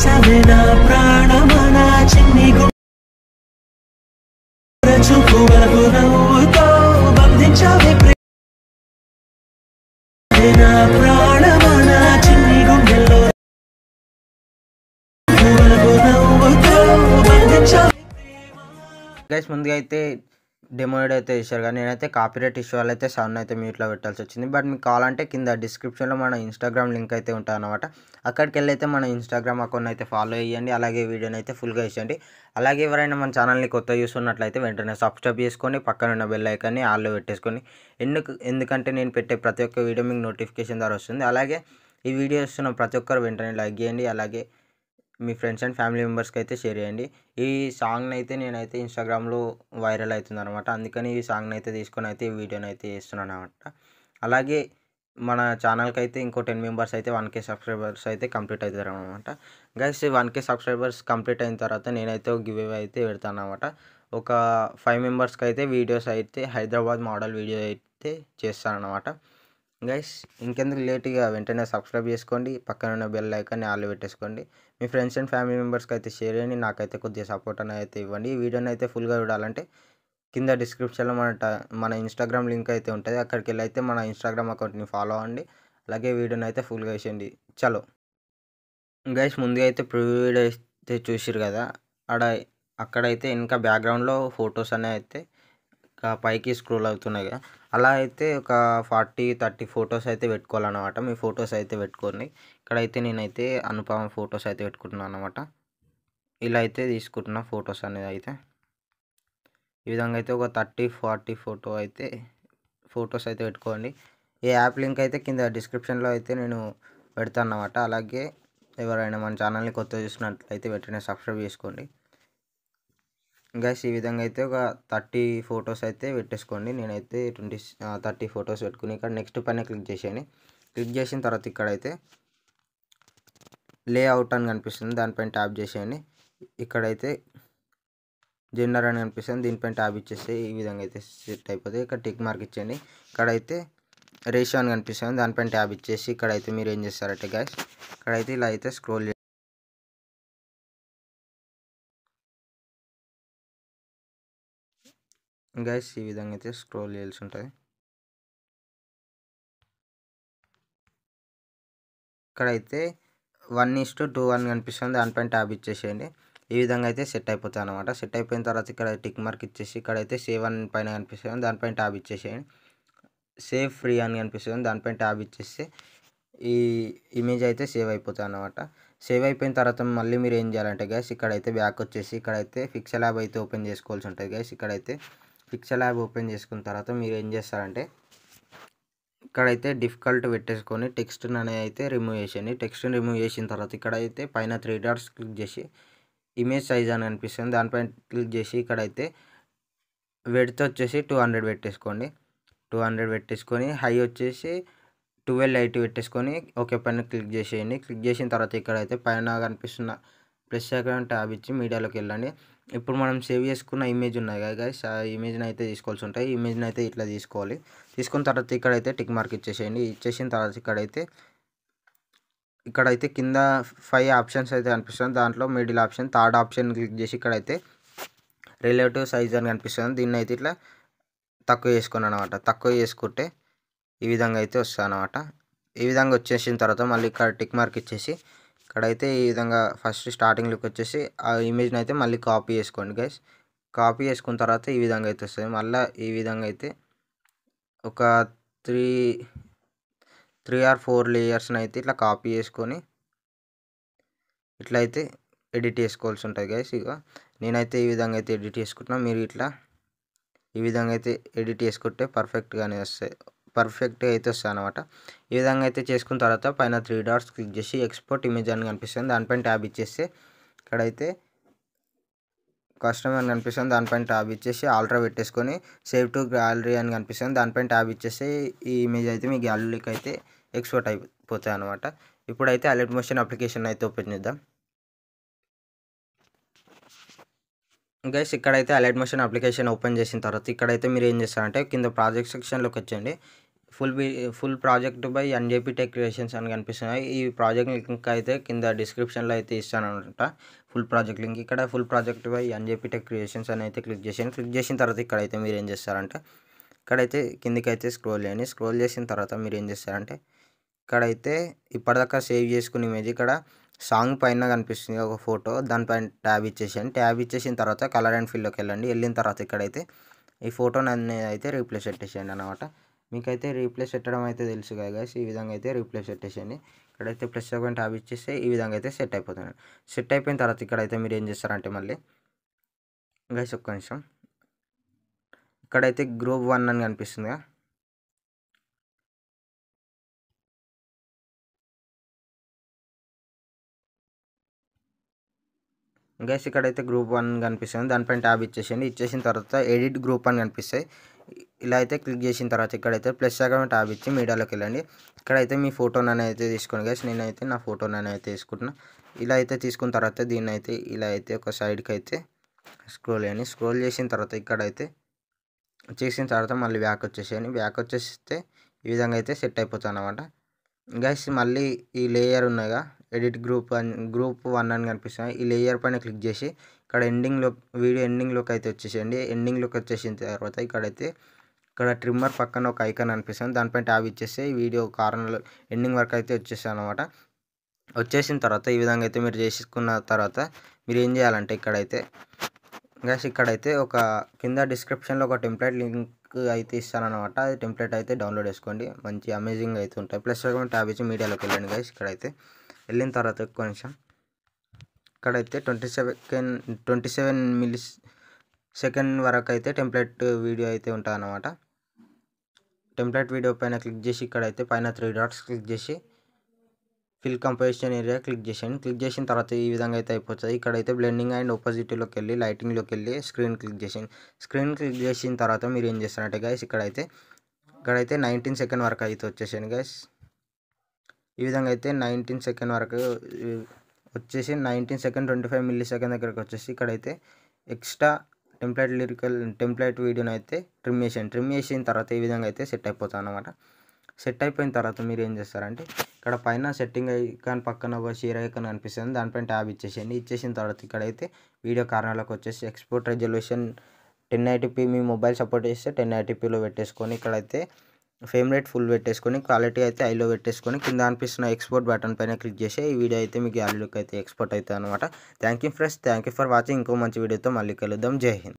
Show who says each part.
Speaker 1: చేసావే నా ప్రాణమా నా చిన్ని చూపు వరకు నవ్వుతో బంధించావే ముందుగా అయితే డెమోడ్ అయితే ఇచ్చారు కానీ నేనైతే కాపీరైట్ ఇష్యూ వాళ్ళు అయితే సన్ అయితే మ్యూట్లో పెట్టాల్సి వచ్చింది బట్ మీకు కావాలంటే కింద డిస్క్రిప్షన్లో మన ఇన్స్టాగ్రామ్ లింక్ అయితే ఉంటుంది అనమాట అక్కడికి వెళ్ళి అయితే మన ఇన్స్టాగ్రామ్ అకౌంట్ అయితే ఫాలో చేయండి అలాగే వీడియోని అయితే ఫుల్గా ఇచ్చండి అలాగే ఎవరైనా మన ఛానల్ని కొత్త చూస్తున్నట్లయితే వెంటనే సబ్స్క్రైబ్ చేసుకొని పక్కన ఉన్న బెల్ ఐకాన్ని ఆల్లో పెట్టేసుకొని ఎందుకు ఎందుకంటే నేను పెట్టే ప్రతి ఒక్క వీడియో మీకు నోటిఫికేషన్ ద్వారా వస్తుంది అలాగే ఈ వీడియో వస్తున్న ప్రతి ఒక్కరు వెంటనే లైక్ చేయండి అలాగే మీ ఫ్రెండ్స్ అండ్ ఫ్యామిలీ మెంబర్స్కి అయితే షేర్ చేయండి ఈ సాంగ్ని అయితే నేనైతే ఇన్స్టాగ్రామ్లో వైరల్ అవుతుంది అనమాట అందుకని ఈ సాంగ్ని అయితే తీసుకొని అయితే ఈ వీడియోని అయితే చేస్తున్నాను అనమాట అలాగే మన ఛానల్కి అయితే ఇంకో టెన్ మెంబర్స్ అయితే వన్ కే సబ్స్క్రైబర్స్ అయితే కంప్లీట్ అవుతారు అనమాట guys one K subscribers complete అయిన తర్వాత నేనైతే ఒక గివ్ అయితే పెడతాను అనమాట ఒక ఫైవ్ మెంబర్స్కి అయితే వీడియోస్ అయితే హైదరాబాద్ మోడల్ వీడియో అయితే చేస్తాను అనమాట గైస్ ఇంకెందుకు లేట్గా వెంటనే సబ్స్క్రైబ్ చేసుకోండి పక్కన ఉన్న బెల్ ఐకాన్ని ఆల్ పెట్టేసుకోండి మీ ఫ్రెండ్స్ అండ్ ఫ్యామిలీ మెంబర్స్కి అయితే షేర్ చేయండి నాకైతే కొద్దిగా సపోర్ట్ అని అయితే ఇవ్వండి ఈ వీడియోని అయితే ఫుల్గా చూడాలంటే కింద డిస్క్రిప్షన్లో మన మన ఇన్స్టాగ్రామ్ లింక్ అయితే ఉంటుంది అక్కడికి వెళ్ళి అయితే మన ఇన్స్టాగ్రామ్ అకౌంట్ని ఫాలో అవ్వండి అలాగే వీడియోని అయితే ఫుల్గా వేసేయండి చలో గైస్ ముందుగా అయితే ప్రివ్యూ వీడియో అయితే చూసారు కదా ఆడ అక్కడైతే ఇంకా బ్యాక్గ్రౌండ్లో ఫొటోస్ అనే అయితే పైకి స్క్రోల్ అవుతున్నాయి కదా అలా అయితే ఒక ఫార్టీ థర్టీ ఫొటోస్ అయితే పెట్టుకోవాలన్నమాట మీ ఫొటోస్ అయితే పెట్టుకోండి ఇక్కడైతే నేనైతే అనుపమ ఫొటోస్ అయితే పెట్టుకుంటున్నాను అనమాట ఇలా అయితే తీసుకుంటున్నా ఫొటోస్ అనేది అయితే ఈ విధంగా అయితే ఒక థర్టీ ఫార్టీ ఫోటో అయితే ఫొటోస్ అయితే పెట్టుకోండి ఈ యాప్ లింక్ అయితే కింద డిస్క్రిప్షన్లో అయితే నేను పెడతాను అనమాట అలాగే ఎవరైనా మన ఛానల్ని కొత్త చూసినట్లయితే వెంటనే సబ్స్క్రైబ్ చేసుకోండి గైస్ ఈ విధంగా అయితే ఒక థర్టీ ఫొటోస్ అయితే పెట్టేసుకోండి నేనైతే ట్వంటీ థర్టీ ఫొటోస్ పెట్టుకుని ఇక్కడ నెక్స్ట్ పైన క్లిక్ చేసేయండి క్లిక్ చేసిన తర్వాత ఇక్కడైతే లేఅవుట్ అని కనిపిస్తుంది దానిపైన ట్యాప్ చేసేయండి ఇక్కడైతే జెండర్ అని కనిపిస్తుంది దీనిపైన ట్యాప్ ఇచ్చేస్తే ఈ విధంగా అయితే సెట్ అయిపోతుంది ఇక్కడ టిక్ మార్క్ ఇచ్చేయండి ఇక్కడైతే రేషియో అని కనిపిస్తుంది దానిపైన ట్యాబ్ ఇచ్చేసి ఇక్కడైతే మీరు ఏం చేస్తారంటే గాయస్ ఇక్కడైతే ఇలా అయితే స్క్రోల్ గైస్ ఈ విధంగా అయితే స్క్రోల్ చేయాల్సి ఉంటుంది ఇక్కడైతే వన్ టు టూ వన్ కనిపిస్తుంది దానిపైన ట్యాబ్ ఇచ్చేసేయండి ఈ విధంగా అయితే సెట్ అయిపోతుంది అనమాట సెట్ అయిపోయిన తర్వాత ఇక్కడ టిక్ మార్క్ ఇచ్చేసి ఇక్కడైతే సేవ్ అని పైన కనిపిస్తుంది దానిపైన ట్యాబ్ ఇచ్చేసేయండి సేవ్ ఫ్రీ అని కనిపిస్తుంది దానిపైన ట్యాబ్ ఇచ్చేస్తే ఈ ఇమేజ్ అయితే సేవ్ అయిపోతుంది అనమాట సేవ్ అయిపోయిన తర్వాత మళ్ళీ మీరు ఏం చేయాలంటే గ్యాస్ ఇక్కడైతే బ్యాక్ వచ్చేసి ఇక్కడైతే ఫిక్స్ ల్యాబ్ అయితే ఓపెన్ చేసుకోవాల్సి ఉంటుంది గ్యాస్ ఇక్కడైతే పిక్చర్ యాప్ ఓపెన్ చేసుకున్న తర్వాత మీరు ఏం చేస్తారంటే ఇక్కడైతే డిఫికల్ట్ పెట్టేసుకొని టెక్స్ట్ని అనేది అయితే రిమూవ్ చేసేయండి టెక్స్ట్ని రిమూవ్ చేసిన తర్వాత ఇక్కడైతే పైన త్రీ డాట్స్ క్లిక్ చేసి ఇమేజ్ సైజ్ అని అనిపిస్తుంది దానిపైన క్లిక్ చేసి ఇక్కడైతే వెడ్త్ వచ్చేసి టూ హండ్రెడ్ పెట్టేసుకోండి టూ హండ్రెడ్ పెట్టేసుకొని హై వచ్చేసి ట్వెల్వ్ ఎయిట్ పెట్టేసుకొని ఓకే పైన క్లిక్ చేసేయండి క్లిక్ చేసిన తర్వాత ఇక్కడైతే పైన కనిపిస్తున్న ప్లస్ చేయకుండా ట్యాబ్ ఇచ్చి మీడియాలోకి వెళ్ళండి ఇప్పుడు మనం సేవ్ చేసుకున్న ఇమేజ్ ఉన్నాయి కదా గైస్ ఆ ఇమేజ్ని అయితే తీసుకోవాల్సి ఉంటాయి ఇమేజ్ని అయితే ఇట్లా తీసుకోవాలి తీసుకున్న తర్వాత ఇక్కడైతే టిక్ మార్క్ ఇచ్చేసేయండి ఇచ్చేసిన తర్వాత ఇక్కడైతే ఇక్కడైతే కింద ఫైవ్ ఆప్షన్స్ అయితే కనిపిస్తుంది దాంట్లో middle option third option click చేసి ఇక్కడైతే రిలేటివ్ సైజ్ అని కనిపిస్తుంది దీన్ని అయితే ఇట్లా తక్కువ చేసుకుని అనమాట తక్కువ చేసుకుంటే ఈ విధంగా అయితే వస్తుంది అనమాట ఈ విధంగా వచ్చేసిన తర్వాత మళ్ళీ ఇక్కడ టిక్ మార్క్ ఇచ్చేసి ఇక్కడైతే ఈ విధంగా ఫస్ట్ స్టార్టింగ్ లుక్ వచ్చేసి ఆ ఇమేజ్ని అయితే మళ్ళీ కాపీ చేసుకోండి గైస్ కాపీ చేసుకున్న తర్వాత ఈ విధంగా అయితే వస్తుంది మళ్ళీ ఈ విధంగా అయితే ఒక త్రీ త్రీ ఆర్ ఫోర్ లేయర్స్ని అయితే ఇట్లా కాపీ చేసుకొని ఇట్లా అయితే ఎడిట్ చేసుకోవాల్సి ఉంటుంది గైస్ ఇక నేనైతే ఈ విధంగా అయితే ఎడిట్ చేసుకుంటున్నా మీరు ఇట్లా ఈ విధంగా అయితే ఎడిట్ చేసుకుంటే పర్ఫెక్ట్గానే వస్తాయి పర్ఫెక్ట్గా అయితే వస్తుంది అనమాట ఈ విధంగా అయితే చేసుకున్న తర్వాత పైన త్రీ డాట్స్ క్లిక్ చేసి ఎక్స్పోర్ట్ ఇమేజ్ అని కనిపిస్తుంది దానిపైన ట్యాబ్ ఇచ్చేస్తే ఇక్కడైతే కస్టమ్ అని కనిపిస్తుంది దానిపైన ట్యాబ్ ఇచ్చేసి ఆల్ట్రా పెట్టేసుకొని సేవ్ టు గ్యాలరీ అని కనిపిస్తుంది దానిపైన ట్యాబ్ ఇచ్చేసి ఈ ఇమేజ్ అయితే మీ గ్యాలరీకి అయితే ఎక్స్పోర్ట్ అయిపోతాయి అనమాట ఇప్పుడైతే అలెట్ మోషన్ అప్లికేషన్ అయితే ఓపెన్ చేద్దాం గైస్ ఇక్కడైతే అలైట్ మోషన్ అప్లికేషన్ ఓపెన్ చేసిన తర్వాత ఇక్కడైతే మీరు ఏం చేస్తారంటే కింద ప్రాజెక్ట్ సెక్షన్లోకి వచ్చేయండి full full project by NJP tech creations అని కనిపిస్తున్నాయి ఈ ప్రాజెక్ట్ లింక్ అయితే కింద డిస్క్రిప్షన్లో అయితే ఇస్తాను అనమాట ఫుల్ ప్రాజెక్ట్ లింక్ ఇక్కడ full project by NJP tech creations అని అయితే క్లిక్ చేసాను క్లిక్ చేసిన తర్వాత ఇక్కడైతే మీరు ఏం చేస్తారంటే ఇక్కడైతే కిందకైతే స్క్రోల్ చేయండి స్క్రోల్ చేసిన తర్వాత మీరు ఏం చేస్తారంటే ఇక్కడైతే ఇప్పటిదాకా సేవ్ చేసుకుని ఇమేజ్ ఇక్కడ సాంగ్ పైన కనిపిస్తుంది ఒక ఫోటో దానిపైన ట్యాబ్ ఇచ్చేసాను ట్యాబ్ ఇచ్చేసిన తర్వాత కలర్ అండ్ ఫిల్లోకి వెళ్ళండి వెళ్ళిన తర్వాత ఇక్కడైతే ఈ ఫోటోని అనేది అయితే రీప్లేస్ పెట్టేసేయండి అనమాట మీకైతే రీప్లేస్ పెట్టడం అయితే తెలుసు కదా గైస్ ఈ విధంగా అయితే రీప్లేస్ పెట్టేసేయండి ఇక్కడైతే ప్లస్ సెవెన్ ట్యాబ్ ఇచ్చేస్తే ఈ విధంగా అయితే సెట్ అయిపోతుంది సెట్ అయిపోయిన తర్వాత ఇక్కడైతే మీరు ఏం చేస్తారంటే మళ్ళీ గైస్ ఒక్క నిమిషం ఇక్కడైతే గ్రూప్ వన్ అని కనిపిస్తుంది గైస్ ఇక్కడైతే గ్రూప్ వన్ కనిపిస్తుంది దానిపైన ట్యాబ్ ఇచ్చేసేయండి ఇచ్చేసిన తర్వాత ఎడిట్ గ్రూప్ అని కనిపిస్తాయి ఇలా అయితే క్లిక్ చేసిన తర్వాత ఇక్కడైతే ప్లస్ సగం ట్యాబ్ ఇచ్చి మీడియాలోకి వెళ్ళండి ఇక్కడైతే మీ ఫోటోనని అయితే తీసుకోండి గైస్ నేనైతే నా ఫోటోనని అయితే తీసుకుంటున్నా ఇలా అయితే తీసుకున్న తర్వాత దీన్ని అయితే ఇలా అయితే ఒక సైడ్కి అయితే స్క్రోల్ చేయండి స్క్రోల్ చేసిన తర్వాత ఇక్కడైతే చేసిన తర్వాత మళ్ళీ బ్యాక్ వచ్చేసేయండి బ్యాక్ వచ్చేస్తే ఈ విధంగా అయితే సెట్ అయిపోతాను అనమాట గ్యాస్ మళ్ళీ ఈ లేయర్ ఉన్నాయిగా ఎడిట్ గ్రూప్ అని గ్రూప్ వన్ అని కనిపిస్తున్నాయి ఈ లేయర్ పైన క్లిక్ చేసి ఇక్కడ ఎండింగ్లో వీడియో ఎండింగ్లోకి అయితే వచ్చేసేయండి ఎండింగ్లోకి వచ్చేసిన తర్వాత ఇక్కడైతే ఇక్కడ ట్రిమ్మర్ పక్కన ఒక ఐకాన్ అనిపిస్తుంది దానిపై ట్యాబ్ ఇచ్చేస్తే ఈ వీడియో కార్నర్ ఎండింగ్ వరకు అయితే వచ్చేసాను అనమాట వచ్చేసిన తర్వాత ఈ విధంగా అయితే మీరు చేసుకున్న తర్వాత మీరు ఏం చేయాలంటే ఇక్కడైతే గ్యాస్ ఇక్కడైతే ఒక కింద డిస్క్రిప్షన్లో ఒక టెంప్లెట్ లింక్ అయితే ఇస్తానమాట అది టెంప్లెట్ అయితే డౌన్లోడ్ చేసుకోండి మంచి అమేజింగ్ అయితే ఉంటాయి ప్లస్ ట్యాబ్ ఇచ్చి మీడియాలోకి వెళ్ళండి గ్యాస్ ఇక్కడైతే వెళ్ళిన తర్వాత కొంచెం ఇక్కడైతే 27 కి 27 మిలిసెకండ్ వరకు అయితే టెంప్లేట్ వీడియో అయితే ఉంటానన్నమాట టెంప్లేట్ వీడియో పైన క్లిక్ చేసి ఇక్కడైతే పైన 3 డాట్స్ క్లిక్ చేసి ఫిల్ కంపోజిషన్ ఏరియా క్లిక్ చేసిన్ క్లిక్ చేసిన తర్వాత ఈ విధంగా అయితే అయిపోచది ఇక్కడైతే బ్లెండింగ్ అండ్ ఆపోజిట్ లోకి వెళ్ళి లైటింగ్ లోకి వెళ్ళి స్క్రీన్ క్లిక్ చేసిన్ స్క్రీన్ క్లిక్ చేసిన తర్వాత మనం ఏం చేస్తానట గైస్ ఇక్కడైతే ఇక్కడైతే 19 సెకండ్ వరకు అయితే వచ్చేశాను గైస్ ఈ విధంగా అయితే 19 సెకండ్ వరకు వచ్చేసి nineteen second twenty five millisecond దగ్గరకు వచ్చేసి ఇక్కడైతే ఎక్స్ట్రా టెంప్లెట్ లిరికల్ టెంప్లెట్ వీడియోని అయితే ట్రిమ్ చేసాను ట్రిమ్ చేసిన తర్వాత ఈ విధంగా అయితే సెట్ అయిపోతాను అనమాట సెట్ అయిపోయిన తర్వాత మీరు ఏం చేస్తారంటే ఇక్కడ పైన సెట్టింగ్ ఐకాన్ పక్కన షేర్ ఐకాన్ అనిపిస్తుంది దానిపైన ట్యాబ్ ఇచ్చేసేయండి ఇచ్చేసిన తర్వాత ఇక్కడైతే వీడియో కారణాలకు వచ్చేసి ఎక్స్పోర్ట్ రెజల్యూషన్ టెన్ ఐటీపీ మీ మొబైల్ సపోర్ట్ చేస్తే టెన్ ఐటీపీలో పెట్టేసుకొని ఇక్కడైతే ఫ్రేమ్ రేట్ ఫుల్ పెట్టేసుకొని క్వాలిటీ అయితే ఐలో పెట్టేసుకొని కింద అనిపిస్తున్న ఎక్స్పోర్ట్ బటన్ పైన క్లిక్ చేసి ఈ వీడియో అయితే మీకు గ్యాలరీలోకి అయితే ఎక్స్పోర్ట్ అవుతుంది అనమాట thank you friends thank you for watching ఇంకో మంచి వీడియోతో మళ్ళీ కలుద్దాం జై హింద్